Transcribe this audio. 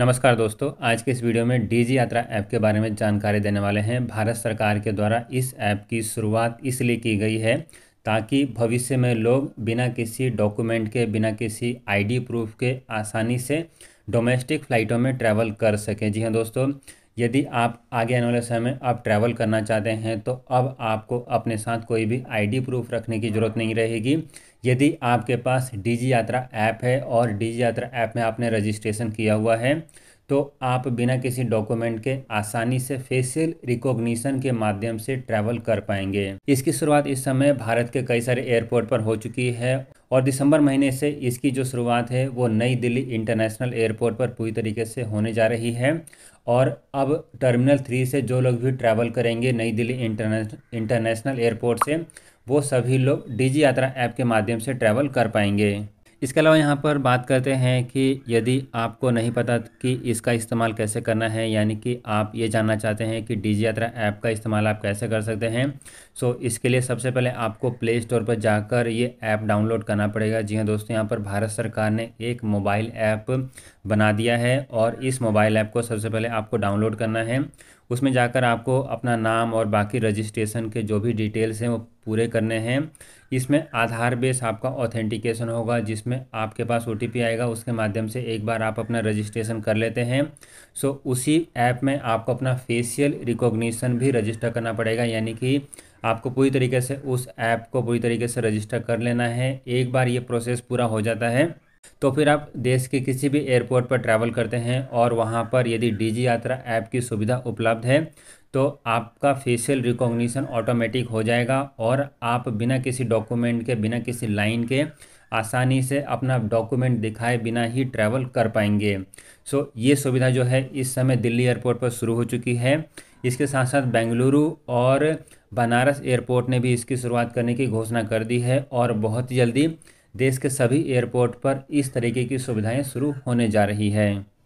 नमस्कार दोस्तों आज के इस वीडियो में डीजी यात्रा ऐप के बारे में जानकारी देने वाले हैं भारत सरकार के द्वारा इस ऐप की शुरुआत इसलिए की गई है ताकि भविष्य में लोग बिना किसी डॉक्यूमेंट के बिना किसी आईडी प्रूफ के आसानी से डोमेस्टिक फ़्लाइटों में ट्रैवल कर सकें जी हाँ दोस्तों यदि आप आगे आने वाले समय में आप ट्रैवल करना चाहते हैं तो अब आपको अपने साथ कोई भी आईडी प्रूफ रखने की ज़रूरत नहीं रहेगी यदि आपके पास डीजी यात्रा ऐप है और डीजी यात्रा ऐप में आपने रजिस्ट्रेशन किया हुआ है तो आप बिना किसी डॉक्यूमेंट के आसानी से फेशियल रिकॉग्निशन के माध्यम से ट्रैवल कर पाएंगे इसकी शुरुआत इस समय भारत के कई सारे एयरपोर्ट पर हो चुकी है और दिसंबर महीने से इसकी जो शुरुआत है वो नई दिल्ली इंटरनेशनल एयरपोर्ट पर पूरी तरीके से होने जा रही है और अब टर्मिनल थ्री से जो लोग भी ट्रैवल करेंगे नई दिल्ली इंटरनेशनल एयरपोर्ट से वो सभी लोग डीजी यात्रा ऐप के माध्यम से ट्रैवल कर पाएंगे इसके अलावा यहाँ पर बात करते हैं कि यदि आपको नहीं पता कि इसका इस्तेमाल कैसे करना है यानी कि आप ये जानना चाहते हैं कि डी यात्रा ऐप का इस्तेमाल आप कैसे कर सकते हैं सो इसके लिए सबसे पहले आपको प्ले स्टोर पर जाकर ये ऐप डाउनलोड करना पड़ेगा जी हाँ दोस्तों यहाँ पर भारत सरकार ने एक मोबाइल ऐप बना दिया है और इस मोबाइल ऐप को सबसे पहले आपको डाउनलोड करना है उसमें जाकर आपको अपना नाम और बाकी रजिस्ट्रेशन के जो भी डिटेल्स हैं वो पूरे करने हैं इसमें आधार बेस आपका ऑथेंटिकेशन होगा जिसमें आपके पास ओ आएगा उसके माध्यम से एक बार आप अपना रजिस्ट्रेशन कर लेते हैं सो उसी ऐप में आपको अपना फेशियल रिकॉग्निशन भी रजिस्टर करना पड़ेगा यानी कि आपको पूरी तरीके से उस ऐप को पूरी तरीके से रजिस्टर कर लेना है एक बार ये प्रोसेस पूरा हो जाता है तो फिर आप देश के किसी भी एयरपोर्ट पर ट्रैवल करते हैं और वहाँ पर यदि डीजी यात्रा ऐप की सुविधा उपलब्ध है तो आपका फेशियल रिकॉग्निशन ऑटोमेटिक हो जाएगा और आप बिना किसी डॉक्यूमेंट के बिना किसी लाइन के आसानी से अपना डॉक्यूमेंट दिखाए बिना ही ट्रैवल कर पाएंगे सो so, ये सुविधा जो है इस समय दिल्ली एयरपोर्ट पर शुरू हो चुकी है इसके साथ साथ बेंगलुरु और बनारस एयरपोर्ट ने भी इसकी शुरुआत करने की घोषणा कर दी है और बहुत जल्दी देश के सभी एयरपोर्ट पर इस तरीके की सुविधाएं शुरू होने जा रही है